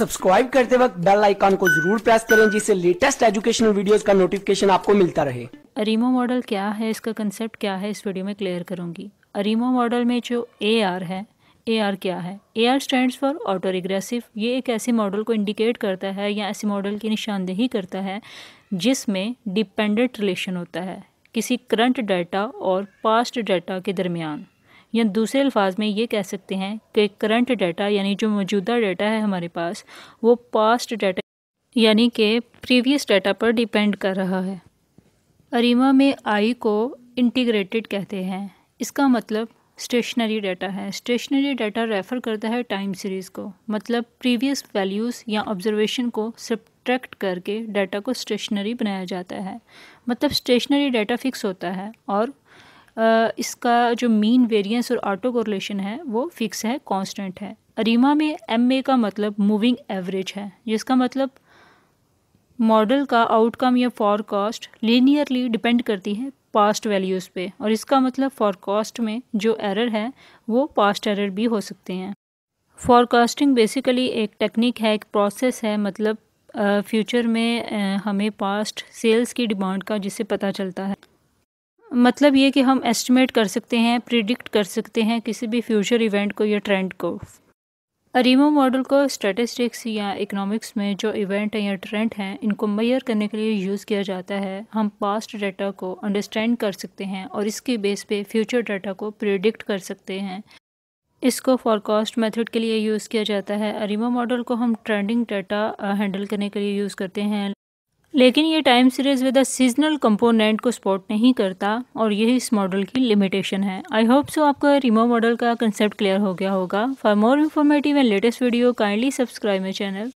subscribe करते वक्त bell icon को जरूर प्रेस करें जिससे लेटेस्ट एजुकेशनल वीडियोस का नोटिफिकेशन आपको मिलता रहे अरीमो मॉडल क्या है इसका कंसेप्ट क्या है इस वीडियो में क्लियर करूंगी अरीमो मॉडल में जो ए आर है ए आर क्या है A R stand for auto regressive ये एक ऐसे मॉडल को इंडिकेट करता है या ऐसे मॉडल की निशानदेही करता है जिसमें डिपेंडेंट रिलेशन होता है किसी करंट डाटा और पास्ट डाटा के दरमियान या दूसरे अल्फाज में ये कह सकते हैं कि करंट डाटा यानी जो मौजूदा डाटा है हमारे पास वो पास्ट डाटा यानी कि प्रीवियस डाटा पर डिपेंड कर रहा है अरीमा में आई को इंटीग्रेटेड कहते हैं इसका मतलब स्टेशनरी डाटा है स्टेशनरी डाटा रेफ़र करता है टाइम सीरीज़ को मतलब प्रीवियस वैल्यूज़ या ऑब्जर्वेशन को सब्ट्रैक्ट करके डाटा को स्टेशनरी बनाया जाता है मतलब स्टेशनरी डाटा फिक्स होता है और इसका जो मीन वेरिएंस और ऑटो कोरलेशन है वो फिक्स है कांस्टेंट है अरीमा में एम ए का मतलब मूविंग एवरेज है जिसका मतलब मॉडल का आउटकम या फॉरकास्ट लीनियरली डिपेंड करती है पास्ट वैल्यूज़ पे और इसका मतलब फॉरकास्ट में जो एरर है वो पास्ट एरर भी हो सकते हैं फॉरकास्टिंग बेसिकली एक टेक्निक है एक प्रोसेस है मतलब फ्यूचर में हमें पास्ट सेल्स की डिमांड का जिससे पता चलता है मतलब ये कि हम एस्टिमेट कर सकते हैं प्रिडिक्ट कर सकते हैं किसी भी फ्यूचर इवेंट को या ट्रेंड को अरीमो मॉडल को स्टेटिस्टिक्स या इकोनॉमिक्स में जो इवेंट या ट्रेंड हैं इनको मैयर करने के लिए यूज़ किया जाता है हम पास्ट डाटा को अंडरस्टैंड कर सकते हैं और इसके बेस पे फ्यूचर डाटा को प्रिडिक्ट कर सकते हैं इसको फॉरकास्ट मेथड के लिए यूज़ किया जाता है अरीमो मॉडल को हम ट्रेंडिंग डाटा हैंडल करने के लिए यूज़ करते हैं लेकिन ये time series with a seasonal component को सपोर्ट नहीं करता और यही इस मॉडल की लिमिटेशन है आई होप सो आपका रिमो मॉडल का कंसेप्ट क्लियर हो गया होगा for more informative and latest video kindly subscribe my channel